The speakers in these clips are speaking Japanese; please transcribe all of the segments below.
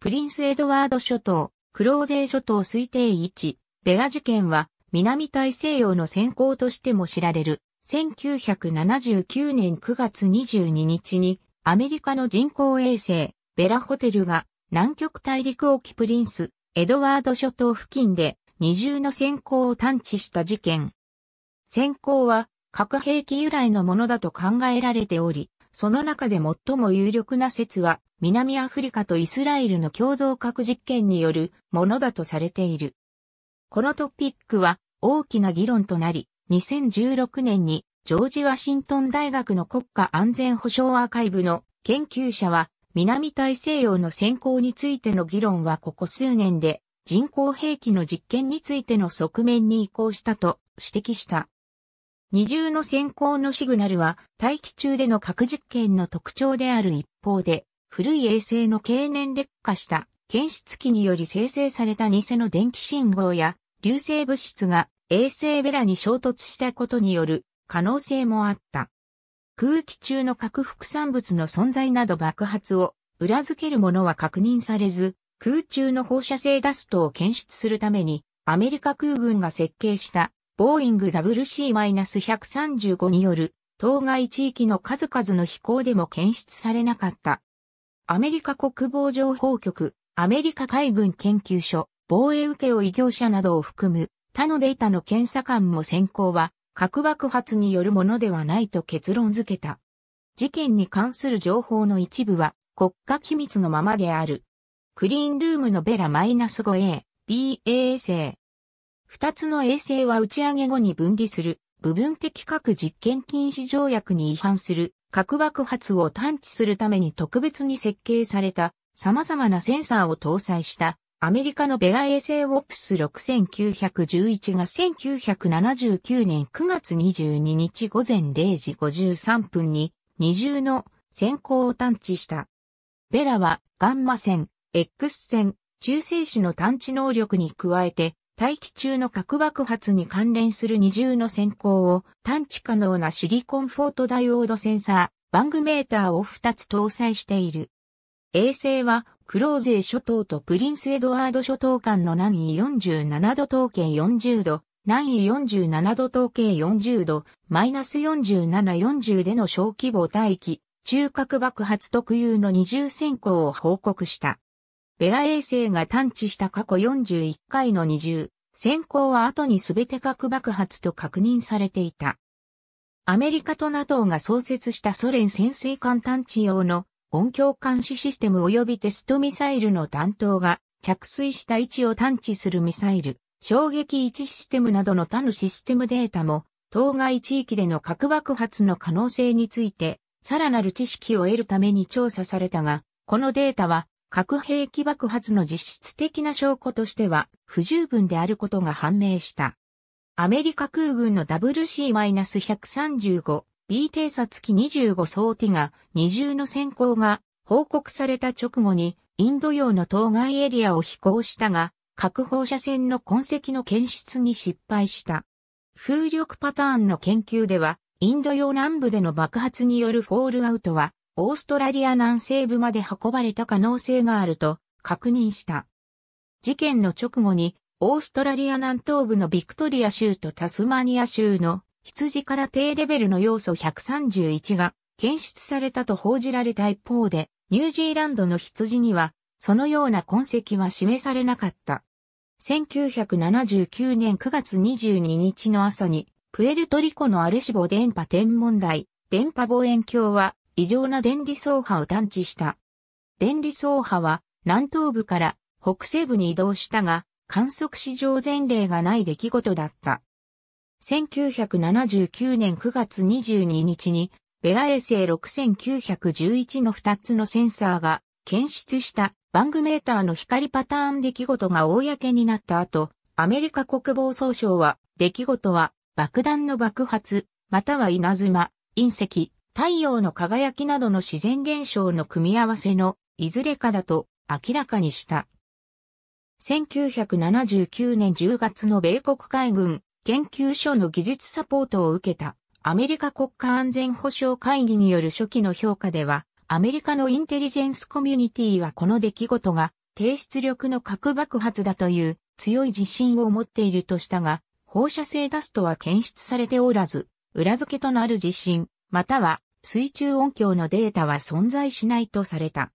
プリンスエドワード諸島、クローゼー諸島推定位置、ベラ事件は南大西洋の先行としても知られる1979年9月22日にアメリカの人工衛星ベラホテルが南極大陸沖プリンスエドワード諸島付近で二重の先行を探知した事件。先行は核兵器由来のものだと考えられており、その中で最も有力な説は南アフリカとイスラエルの共同核実験によるものだとされている。このトピックは大きな議論となり、2016年にジョージ・ワシントン大学の国家安全保障アーカイブの研究者は南大西洋の先行についての議論はここ数年で人工兵器の実験についての側面に移行したと指摘した。二重の先行のシグナルは大気中での核実験の特徴である一方で、古い衛星の経年劣化した検出機により生成された偽の電気信号や流星物質が衛星ベラに衝突したことによる可能性もあった。空気中の核副産物の存在など爆発を裏付けるものは確認されず、空中の放射性ダストを検出するために、アメリカ空軍が設計したボーイング WC-135 による当該地域の数々の飛行でも検出されなかったアメリカ国防情報局、アメリカ海軍研究所、防衛受負業者などを含む他のデータの検査官も先行は核爆発によるものではないと結論付けた。事件に関する情報の一部は国家機密のままである。クリーンルームのベラ -5A、B 衛星。二つの衛星は打ち上げ後に分離する部分的核実験禁止条約に違反する核爆発を探知するために特別に設計された様々なセンサーを搭載したアメリカのベラ衛星 w o プス6 9 1 1が1979年9月22日午前0時53分に二重の先行を探知した。ベラはガンマ線、X 線、中性子の探知能力に加えて大気中の核爆発に関連する二重の先行を探知可能なシリコンフォートダイオードセンサー、バングメーターを2つ搭載している。衛星はクローゼー諸島とプリンスエドワード諸島間の南緯47度統計40度、南緯47度統計40度、マイナス4740での小規模大気、中核爆発特有の二重先行を報告した。ベラ衛星が探知した過去41回の二重、先行は後に全て核爆発と確認されていた。アメリカと NATO が創設したソ連潜水艦探知用の音響監視システム及びテストミサイルの弾頭が着水した位置を探知するミサイル、衝撃位置システムなどの他のシステムデータも、当該地域での核爆発の可能性について、さらなる知識を得るために調査されたが、このデータは核兵器爆発の実質的な証拠としては不十分であることが判明した。アメリカ空軍の WC-135B 偵察機25総ィが二重の先行が報告された直後にインド洋の当該エリアを飛行したが、核放射線の痕跡の検出に失敗した。風力パターンの研究では、インド洋南部での爆発によるフォールアウトはオーストラリア南西部まで運ばれた可能性があると確認した。事件の直後に、オーストラリア南東部のビクトリア州とタスマニア州の羊から低レベルの要素131が検出されたと報じられた一方で、ニュージーランドの羊には、そのような痕跡は示されなかった。1979年9月22日の朝に、プエルトリコのアレシボ電波天文台、電波望遠鏡は、異常な電離走波を探知した。電離走波は南東部から北西部に移動したが、観測史上前例がない出来事だった。1979年9月22日に、ベラ衛星6911の2つのセンサーが検出したバングメーターの光パターン出来事が公になった後、アメリカ国防総省は、出来事は爆弾の爆発、または稲妻、隕石、太陽の輝きなどの自然現象の組み合わせのいずれかだと明らかにした。1979年10月の米国海軍研究所の技術サポートを受けたアメリカ国家安全保障会議による初期の評価では、アメリカのインテリジェンスコミュニティはこの出来事が低出力の核爆発だという強い自信を持っているとしたが、放射性ダストは検出されておらず、裏付けとなる地震、または水中音響のデータは存在しないとされた。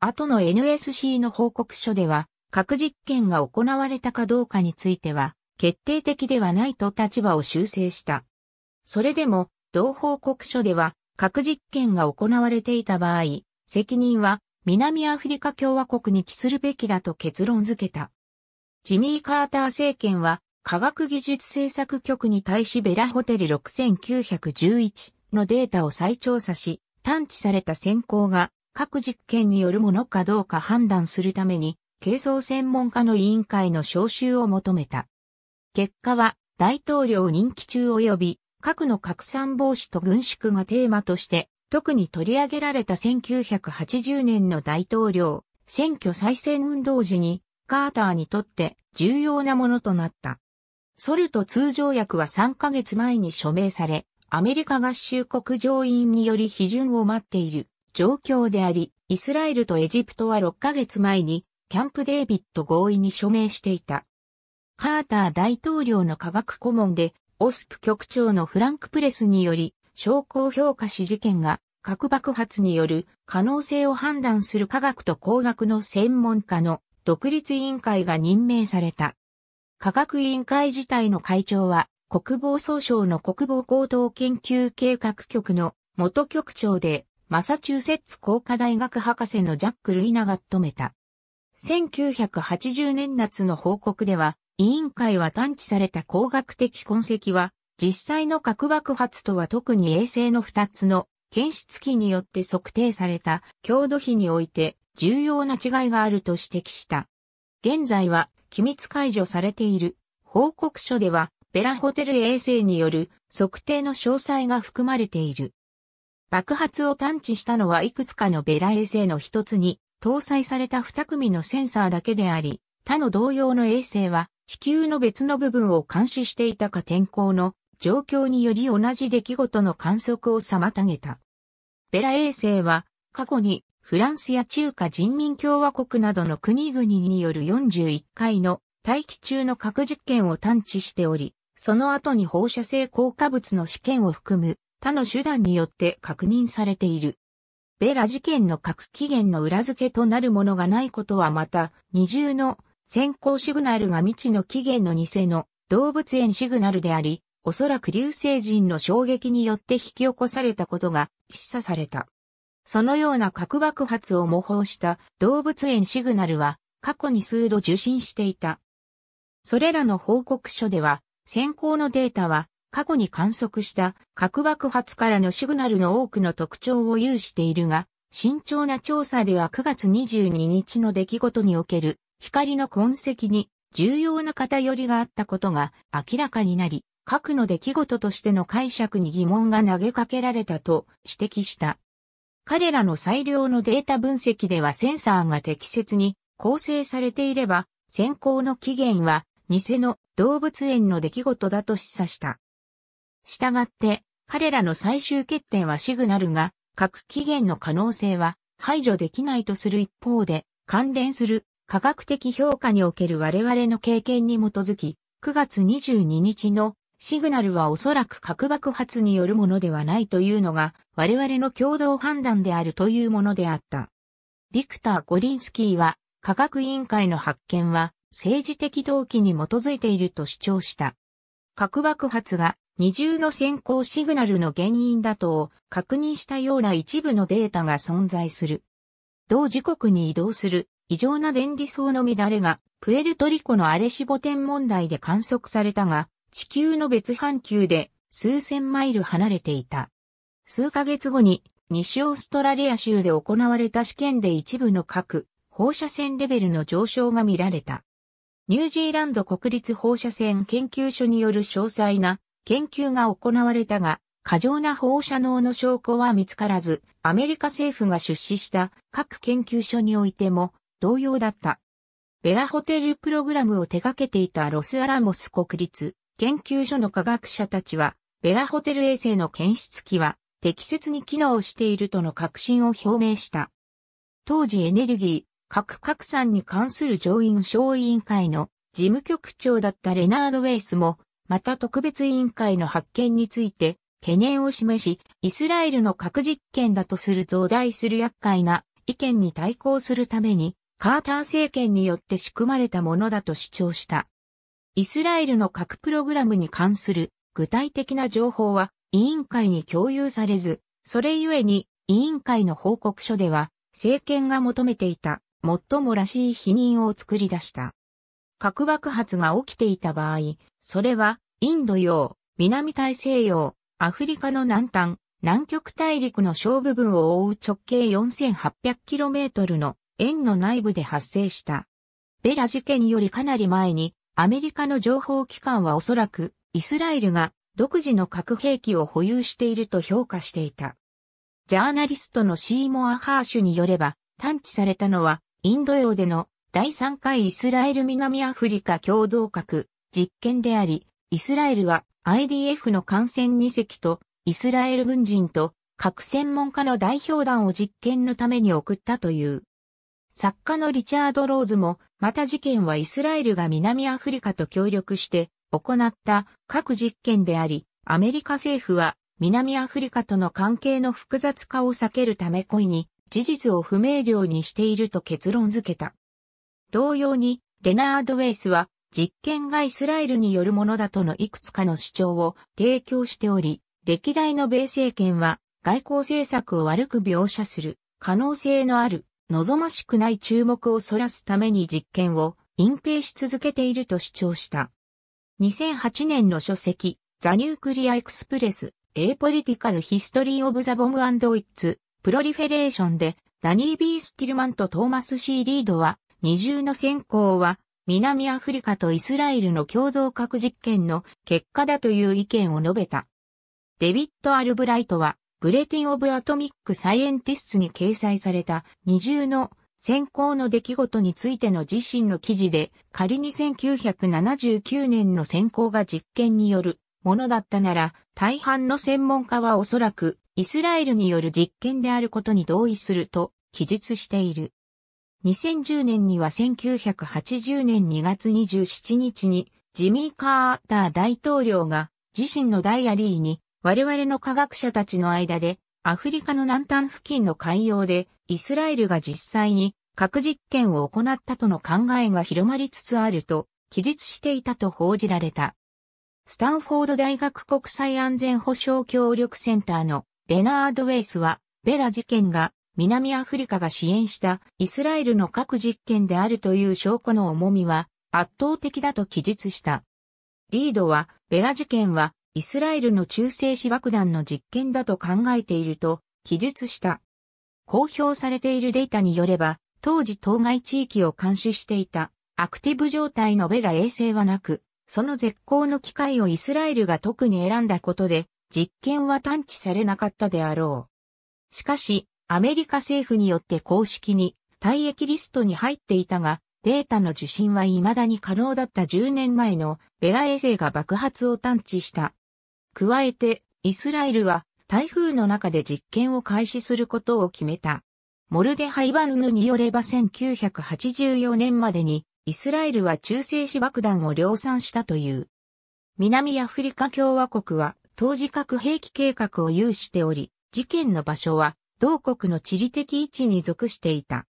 後の NSC の報告書では、核実験が行われたかどうかについては、決定的ではないと立場を修正した。それでも、同報告書では、核実験が行われていた場合、責任は南アフリカ共和国に帰するべきだと結論付けた。ジミー・カーター政権は科学技術政策局に対しベラホテル6911のデータを再調査し、探知された選考が各実験によるものかどうか判断するために、軽装専門家の委員会の招集を求めた。結果は、大統領任期中及び、核の拡散防止と軍縮がテーマとして、特に取り上げられた1980年の大統領、選挙再選運動時に、カーターにとって重要なものとなった。ソルト通常薬は3ヶ月前に署名され、アメリカ合衆国上院により批准を待っている状況であり、イスラエルとエジプトは6ヶ月前にキャンプデービット合意に署名していた。カーター大統領の科学顧問で、オスプ局長のフランク・プレスにより、証拠を評価し事件が核爆発による可能性を判断する科学と工学の専門家の独立委員会が任命された。科学委員会自体の会長は国防総省の国防行動研究計画局の元局長で、マサチューセッツ工科大学博士のジャック・ルイナが務めた。1980年夏の報告では、委員会は探知された工学的痕跡は、実際の核爆発とは特に衛星の2つの検出器によって測定された強度比において重要な違いがあると指摘した。現在は機密解除されている報告書ではベラホテル衛星による測定の詳細が含まれている。爆発を探知したのはいくつかのベラ衛星の一つに搭載された二組のセンサーだけであり、他の同様の衛星は地球の別の部分を監視していたか天候の状況により同じ出来事の観測を妨げた。ベラ衛星は過去にフランスや中華人民共和国などの国々による41回の大気中の核実験を探知しており、その後に放射性効果物の試験を含む他の手段によって確認されている。ベラ事件の核起源の裏付けとなるものがないことはまた、二重の先行シグナルが未知の起源の偽の動物園シグナルであり、おそらく流星人の衝撃によって引き起こされたことが示唆された。そのような核爆発を模倣した動物園シグナルは過去に数度受信していた。それらの報告書では先行のデータは過去に観測した核爆発からのシグナルの多くの特徴を有しているが、慎重な調査では9月22日の出来事における光の痕跡に重要な偏りがあったことが明らかになり、核の出来事としての解釈に疑問が投げかけられたと指摘した。彼らの最良のデータ分析ではセンサーが適切に構成されていれば、先行の起源は偽の動物園の出来事だと示唆した。したがって、彼らの最終決定はシグナルが、核起源の可能性は排除できないとする一方で、関連する科学的評価における我々の経験に基づき、9月22日のシグナルはおそらく核爆発によるものではないというのが我々の共同判断であるというものであった。ビクター・ゴリンスキーは科学委員会の発見は政治的動機に基づいていると主張した。核爆発が二重の先行シグナルの原因だと確認したような一部のデータが存在する。同時刻に移動する異常な電離層の乱れがプエルトリコのアレシボ天問題で観測されたが地球の別半球で数千マイル離れていた。数ヶ月後に西オーストラリア州で行われた試験で一部の核放射線レベルの上昇が見られた。ニュージーランド国立放射線研究所による詳細な研究が行われたが、過剰な放射能の証拠は見つからず、アメリカ政府が出資した各研究所においても同様だった。ベラホテルプログラムを手掛けていたロスアラモス国立研究所の科学者たちは、ベラホテル衛星の検出機は適切に機能しているとの確信を表明した。当時エネルギー、核拡散に関する上院小委員会の事務局長だったレナード・ウェイスも、また特別委員会の発見について懸念を示し、イスラエルの核実験だとする増大する厄介な意見に対抗するために、カーター政権によって仕組まれたものだと主張した。イスラエルの核プログラムに関する具体的な情報は委員会に共有されず、それゆえに委員会の報告書では政権が求めていた最もらしい否認を作り出した。核爆発が起きていた場合、それは、インド洋、南大西洋、アフリカの南端、南極大陸の小部分を覆う直径 4800km の円の内部で発生した。ベラ事件よりかなり前に、アメリカの情報機関はおそらく、イスラエルが独自の核兵器を保有していると評価していた。ジャーナリストのシーモア・ハーシュによれば、探知されたのはインド洋での第3回イスラエル南アフリカ共同核実験であり、イスラエルは IDF の艦船2隻とイスラエル軍人と核専門家の代表団を実験のために送ったという。作家のリチャード・ローズも、また事件はイスラエルが南アフリカと協力して行った核実験であり、アメリカ政府は南アフリカとの関係の複雑化を避けるため故意に事実を不明瞭にしていると結論付けた。同様に、レナード・ウェイスは、実験がイスラエルによるものだとのいくつかの主張を提供しており、歴代の米政権は外交政策を悪く描写する可能性のある望ましくない注目をそらすために実験を隠蔽し続けていると主張した。2008年の書籍、ザ・ニュークリア・エクスプレス、A Political History of the Bomb and Its プロリフェレーションで、ダニー・ビー・スティルマンとトーマス・シー・リードは、二重の先行は、南アフリカとイスラエルの共同核実験の結果だという意見を述べた。デビッド・アルブライトは、ブレティン・オブ・アトミック・サイエンティスツに掲載された二重の先行の出来事についての自身の記事で、仮に1979年の先行が実験によるものだったなら、大半の専門家はおそらくイスラエルによる実験であることに同意すると記述している。2010年には1980年2月27日にジミー・カーター大統領が自身のダイアリーに我々の科学者たちの間でアフリカの南端付近の海洋でイスラエルが実際に核実験を行ったとの考えが広まりつつあると記述していたと報じられた。スタンフォード大学国際安全保障協力センターのレナード・ウェイスは、ベラ事件が南アフリカが支援したイスラエルの核実験であるという証拠の重みは圧倒的だと記述した。リードは、ベラ事件はイスラエルの中性子爆弾の実験だと考えていると記述した。公表されているデータによれば、当時当該地域を監視していたアクティブ状態のベラ衛星はなく、その絶好の機会をイスラエルが特に選んだことで、実験は探知されなかったであろう。しかし、アメリカ政府によって公式に退役リストに入っていたが、データの受信は未だに可能だった10年前のベラ衛星が爆発を探知した。加えて、イスラエルは台風の中で実験を開始することを決めた。モルゲハイバンヌによれば1984年までにイスラエルは中性子爆弾を量産したという。南アフリカ共和国は当時核兵器計画を有しており、事件の場所は同国の地理的位置に属していた。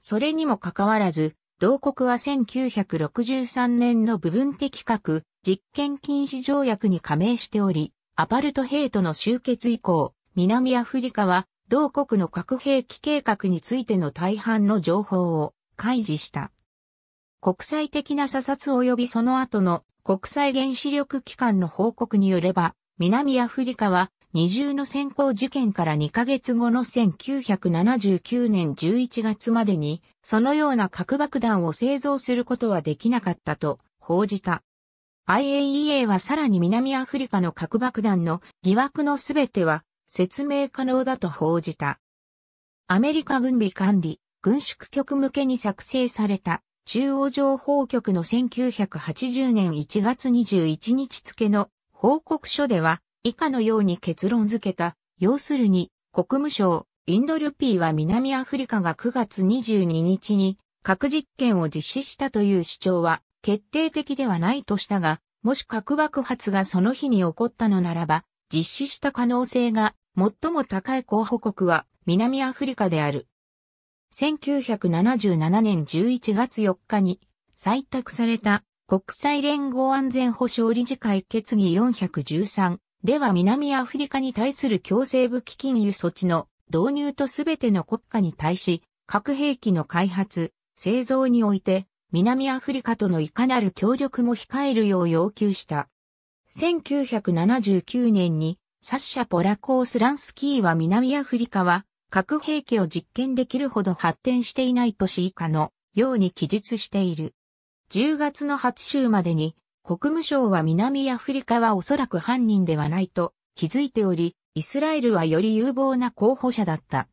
それにもかかわらず、同国は1963年の部分的核実験禁止条約に加盟しており、アパルトヘイトの終結以降、南アフリカは同国の核兵器計画についての大半の情報を開示した。国際的な査察及びその後の国際原子力機関の報告によれば、南アフリカは二重の先行事件から2ヶ月後の1979年11月までに、そのような核爆弾を製造することはできなかったと報じた。IAEA はさらに南アフリカの核爆弾の疑惑のすべては説明可能だと報じた。アメリカ軍備管理、軍縮局向けに作成された中央情報局の1980年1月21日付の報告書では、以下のように結論付けた、要するに、国務省、インドルピーは南アフリカが9月22日に核実験を実施したという主張は決定的ではないとしたが、もし核爆発がその日に起こったのならば、実施した可能性が最も高い候補国は南アフリカである。1977年11月4日に採択された国際連合安全保障理事会決議413では南アフリカに対する強制武器禁輸措置の導入とすべての国家に対し核兵器の開発、製造において南アフリカとのいかなる協力も控えるよう要求した。1979年にサッシャ・ポラコースランスキーは南アフリカは核兵器を実験できるほど発展していない都市以下のように記述している。10月の初週までに、国務省は南アフリカはおそらく犯人ではないと気づいており、イスラエルはより有望な候補者だった。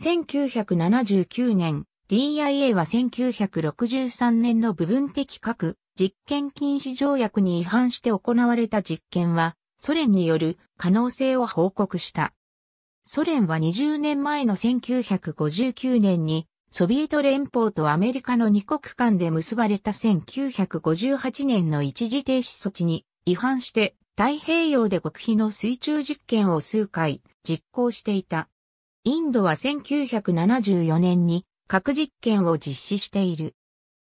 1979年、DIA は1963年の部分的核実験禁止条約に違反して行われた実験は、ソ連による可能性を報告した。ソ連は20年前の1959年にソビエト連邦とアメリカの2国間で結ばれた1958年の一時停止措置に違反して太平洋で極秘の水中実験を数回実行していた。インドは1974年に核実験を実施している。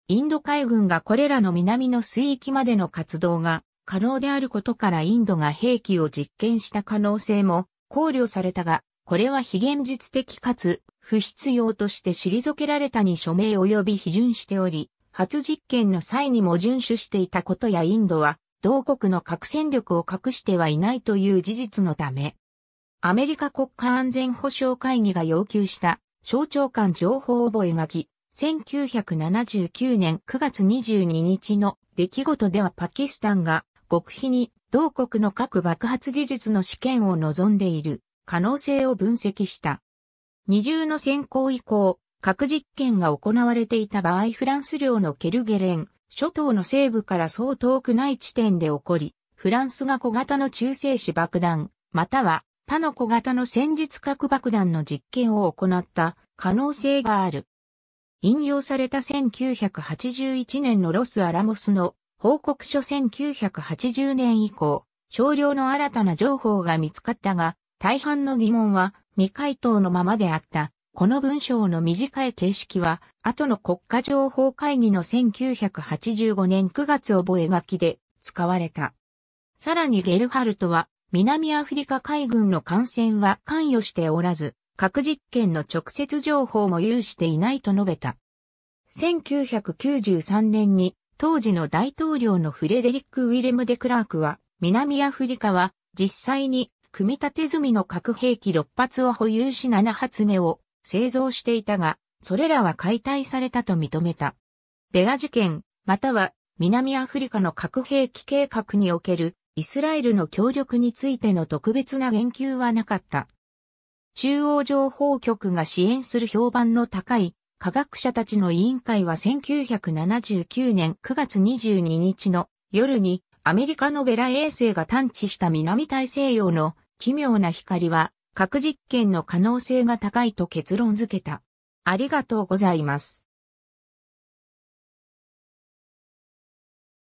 インド海軍がこれらの南の水域までの活動が可能であることからインドが兵器を実験した可能性も考慮されたが、これは非現実的かつ不必要として退けられたに署名及び批准しており、初実験の際にも遵守していたことやインドは、同国の核戦力を隠してはいないという事実のため、アメリカ国家安全保障会議が要求した、省庁間情報覚書、1979年9月22日の出来事ではパキスタンが極秘に同国の核爆発技術の試験を望んでいる可能性を分析した。二重の先行以降、核実験が行われていた場合フランス領のケルゲレン、諸島の西部からそう遠くない地点で起こり、フランスが小型の中性子爆弾、または他の小型の戦術核爆弾の実験を行った可能性がある。引用された1981年のロス・アラモスの報告書1980年以降、少量の新たな情報が見つかったが、大半の疑問は未回答のままであった。この文章の短い形式は、後の国家情報会議の1985年9月覚書で使われた。さらにゲルハルトは、南アフリカ海軍の艦船は関与しておらず、核実験の直接情報も有していないと述べた。1993年に当時の大統領のフレデリック・ウィレム・デ・クラークは、南アフリカは実際に組み立て済みの核兵器6発を保有し7発目を製造していたが、それらは解体されたと認めた。ベラ事件、または南アフリカの核兵器計画におけるイスラエルの協力についての特別な言及はなかった。中央情報局が支援する評判の高い科学者たちの委員会は1979年9月22日の夜にアメリカのベラ衛星が探知した南大西洋の奇妙な光は核実験の可能性が高いと結論付けた。ありがとうございます。